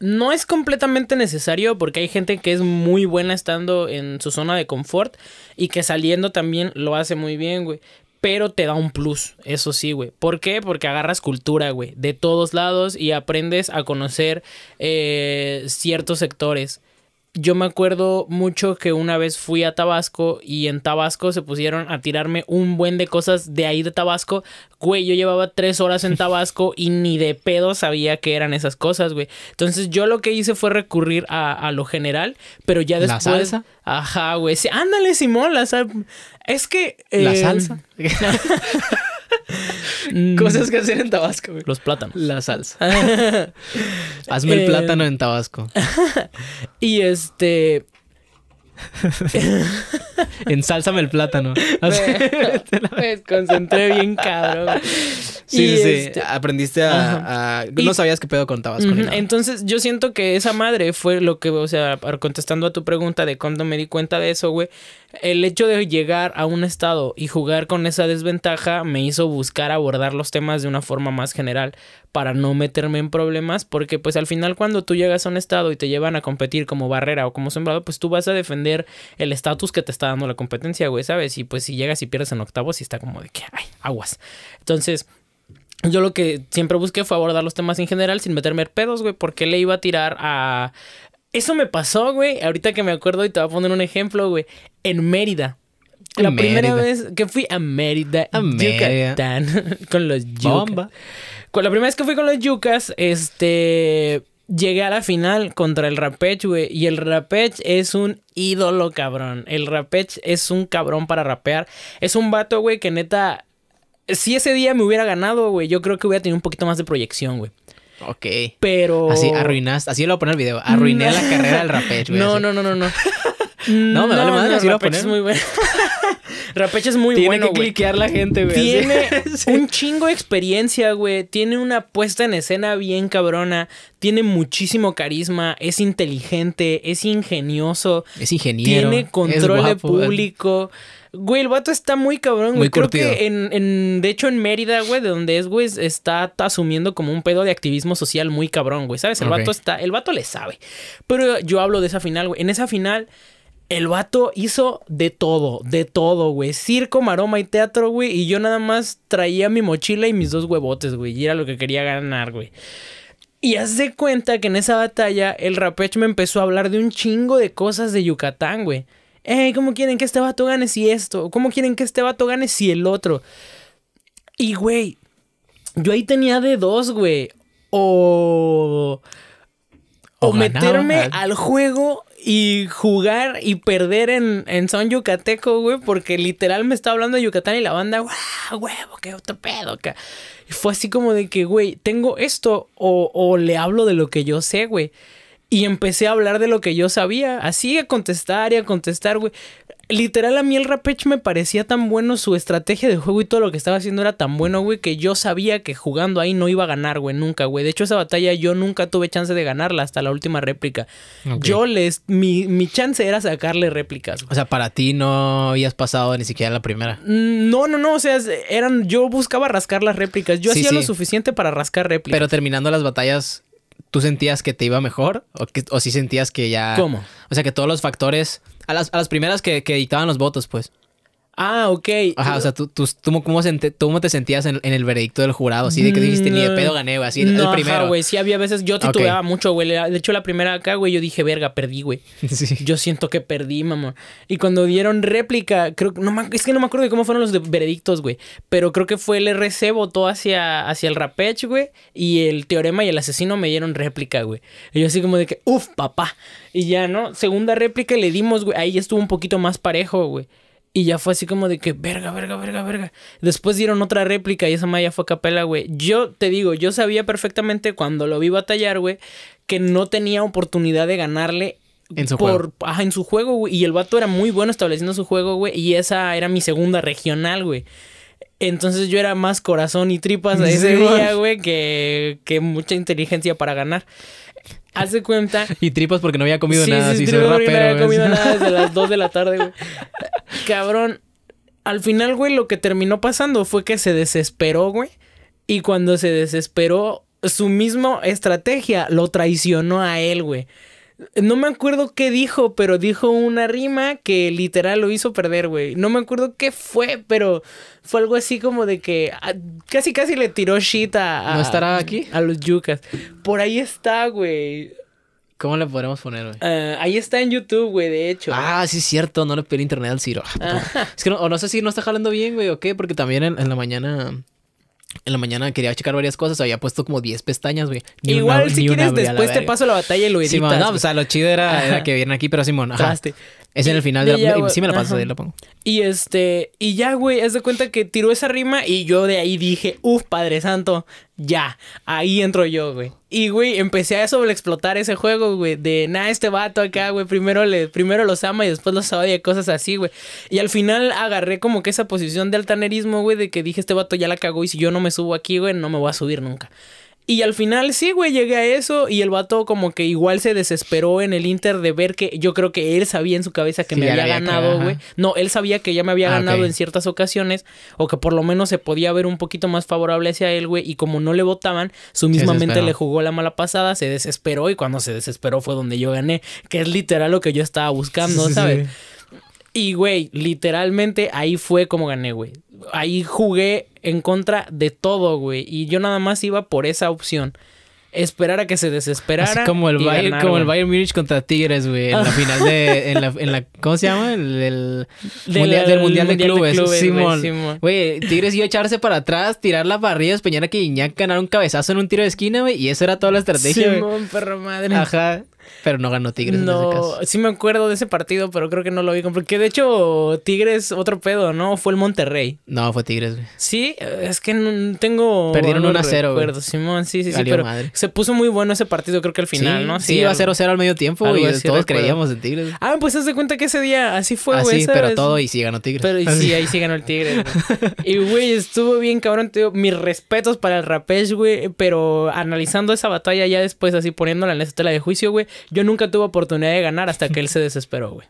no es completamente necesario porque hay gente que es muy buena estando en su zona de confort y que saliendo también lo hace muy bien, güey. Pero te da un plus, eso sí, güey. ¿Por qué? Porque agarras cultura, güey, de todos lados y aprendes a conocer eh, ciertos sectores yo me acuerdo mucho que una vez fui a Tabasco y en Tabasco se pusieron a tirarme un buen de cosas de ahí de Tabasco. Güey, yo llevaba tres horas en Tabasco y ni de pedo sabía qué eran esas cosas, güey. Entonces yo lo que hice fue recurrir a, lo general, pero ya después... ¿La salsa? Ajá, güey. Sí, ándale, Simón, la salsa. Es que... La eh, salsa. Mm. Cosas que hacer en Tabasco, Los plátanos. La salsa. Ah. Hazme el eh, plátano en Tabasco. y este. Ensálzame el plátano. Así, este bien, cabrón. Sí, sí, este, Aprendiste a. no sabías qué pedo contabas con él. Entonces, yo siento que esa madre fue lo que, o sea, contestando a tu pregunta de cuando me di cuenta de eso, güey. El hecho de llegar a un estado y jugar con esa desventaja me hizo buscar abordar los temas de una forma más general para no meterme en problemas, porque pues al final cuando tú llegas a un estado y te llevan a competir como barrera o como sembrado, pues tú vas a defender el estatus que te está dando la competencia, güey, ¿sabes? Y pues si llegas y pierdes en octavos y está como de que, ay, aguas. Entonces, yo lo que siempre busqué fue abordar los temas en general sin meterme pedos, güey, porque le iba a tirar a... Eso me pasó, güey, ahorita que me acuerdo y te voy a poner un ejemplo, güey, en Mérida. La primera vez que fui a Mérida, a con los yucas. La primera vez que fui con los yucas, este llegué a la final contra el Rapech, güey. Y el Rapech es un ídolo, cabrón. El Rapech es un cabrón para rapear. Es un vato, güey, que neta. Si ese día me hubiera ganado, güey, yo creo que hubiera tenido un poquito más de proyección, güey. Ok. Pero. Así arruinaste. Así lo voy a poner el video. Arruiné la carrera del Rapech, güey. No, no, no, no, no. no, me vale madre, así lo voy Es muy bueno. Trapeche es muy bueno. Tiene que cliquear la gente, güey. Tiene un chingo de experiencia, güey. Tiene una puesta en escena bien cabrona. Tiene muchísimo carisma. Es inteligente. Es ingenioso. Es ingeniero. Tiene control de público. Güey, el vato está muy cabrón, güey. Muy Creo que de hecho, en Mérida, güey, de donde es, güey, está asumiendo como un pedo de activismo social muy cabrón, güey. ¿Sabes? El vato está, el vato le sabe. Pero yo hablo de esa final, güey. En esa final el vato hizo de todo, de todo, güey. Circo, maroma y teatro, güey. Y yo nada más traía mi mochila y mis dos huevotes, güey. Y era lo que quería ganar, güey. Y haz de cuenta que en esa batalla el Rapech me empezó a hablar de un chingo de cosas de Yucatán, güey. Ey, ¿cómo quieren que este vato gane si esto? ¿Cómo quieren que este vato gane si el otro? Y, güey, yo ahí tenía de dos, güey. O, o meterme al juego y jugar y perder en, en son yucateco, güey, porque literal me estaba hablando de Yucatán y la banda, ¡guau, huevo, qué otro pedo, acá! Y fue así como de que, güey, tengo esto o, o le hablo de lo que yo sé, güey. Y empecé a hablar de lo que yo sabía, así a contestar y a contestar, güey. Literal, a mí el rapech me parecía tan bueno, su estrategia de juego y todo lo que estaba haciendo era tan bueno, güey, que yo sabía que jugando ahí no iba a ganar, güey, nunca, güey. De hecho, esa batalla yo nunca tuve chance de ganarla hasta la última réplica. Yo les. Mi, mi, chance era sacarle réplicas. O sea, para ti no habías pasado ni siquiera la primera. Mm, no, no, no. O sea, eran. Yo buscaba rascar las réplicas. Yo hacía lo suficiente para rascar réplicas. Pero terminando las batallas, ¿tú sentías que te iba mejor? ¿O, que, o sentías que ya... ¿Cómo? O sea, que todos los factores... A las, a las primeras que, que los votos, pues. Ah, ok. Ajá, o sea, tú, tú, cómo, cómo, te sentías en, el veredicto del jurado, así de que dijiste, ni de pedo gané, güey, así el primero. güey, sí había veces, yo titubeaba mucho, güey. De hecho, la primera acá, güey, yo dije, verga, perdí, güey. Yo siento que perdí, mamá. Y cuando dieron réplica, creo que, no es que no me acuerdo de cómo fueron los veredictos, güey, pero creo que fue el RC votó hacia, hacia el Rapech, güey, y el Teorema y el Asesino me dieron réplica, güey. Y yo así como de que, uff, papá. Y ya, ¿no? Segunda réplica le dimos, güey, ahí estuvo un poquito más parejo, güey. Y ya fue así como de que, verga, verga, verga, verga. Después dieron otra réplica y esa maya fue a capela, güey. Yo te digo, yo sabía perfectamente cuando lo vi batallar, güey, que no tenía oportunidad de ganarle. En su por, juego. en su juego, güey. Y el vato era muy bueno estableciendo su juego, güey. Y esa era mi segunda regional, güey. Entonces yo era más corazón y tripas de ese día, güey, que, mucha inteligencia para ganar. Hace cuenta. Y tripas porque no había comido nada. no había comido nada desde las 2 de la tarde, güey cabrón, al final, güey, lo que terminó pasando fue que se desesperó, güey. Y cuando se desesperó, su misma estrategia lo traicionó a él, güey. No me acuerdo qué dijo, pero dijo una rima que literal lo hizo perder, güey. No me acuerdo qué fue, pero fue algo así como de que ah, casi casi le tiró shit ¿No estará aquí? a los yucas. Por ahí está, güey. ¿Cómo le podremos poner, güey? Ah, ahí está en YouTube, güey, de hecho. ¿eh? Ah, sí, es cierto. No le pedí internet al Ciro. Ah. es que no, o no sé si no está jalando bien, güey, o qué, porque también en, la mañana en la mañana quería checar varias cosas, había puesto como 10 pestañas, güey. Igual si quieres después te paso la batalla y lo editas. no, o sea, lo chido era, que vienen aquí, pero Simón, es en el final de, la. sí, me la paso, de ahí lo pongo. Y este. Y ya, güey, haz de cuenta que tiró esa rima y yo de ahí dije, uff, Padre Santo, ya. Ahí entro yo, güey. Y, güey, empecé a sobreexplotar ese juego, güey. De nada, este vato acá, güey. Primero, le, primero los ama y después los odia, cosas así, güey. Y al final agarré como que esa posición de altanerismo, güey, de que dije, este vato ya la cagó y si yo no me subo aquí, güey, no me voy a subir nunca. Y al final, sí, güey, llegué a eso. Y el vato, como que igual se desesperó en el Inter de ver que yo creo que él sabía en su cabeza que me había, ganado, güey. No, él sabía que ya me había ah, ganado en ciertas ocasiones. O que por lo menos se podía ver un poquito más favorable hacia él, güey. Y como no le votaban, su mismamente le jugó la mala pasada, se desesperó. Y cuando se desesperó fue donde yo gané, que es literal lo que yo estaba buscando, ¿sabes? y, güey, literalmente ahí fue como gané, güey ahí jugué en contra de todo, güey. Y yo nada más iba por esa opción. Esperar a que se desesperara. Es como el, Bayern, como el Bayern Munich contra Tigres, güey. En la final de. En la, en la, ¿Cómo se llama? El, del, mundial, del mundial, de, clubes. Simón. Güey, Tigres iba a echarse para atrás, tirar las barrillas, Peñar a Iñak ganar un cabezazo en un tiro de esquina, güey. Y eso era toda la estrategia. Simón, perro madre. Ajá. Pero no ganó Tigres. No, en ese caso. sí me acuerdo de ese partido, pero creo que no lo vi. Porque de hecho, Tigres, otro pedo, ¿no? Fue el Monterrey. No, fue Tigres, güey. Sí, es que no tengo. Perdieron 1 a 0. Recuerdo, Simón, sí, sí, sí. Pero Se puso muy bueno ese partido, creo que al final, ¿no? Sí, sí iba 0 0 al medio tiempo y todos creíamos en Tigres. Ah, pues haz de cuenta que ese día así fue, ah, güey. Sí, pero todo y sí ganó Tigres. Pero y sí, ahí sí ganó el Tigres. y, güey, estuvo bien cabrón, tío. Mis respetos para el Rapesh, güey. Pero analizando esa batalla ya después, así poniéndola en la estela de juicio, güey. Yo nunca tuve oportunidad de ganar hasta que él se desesperó, güey.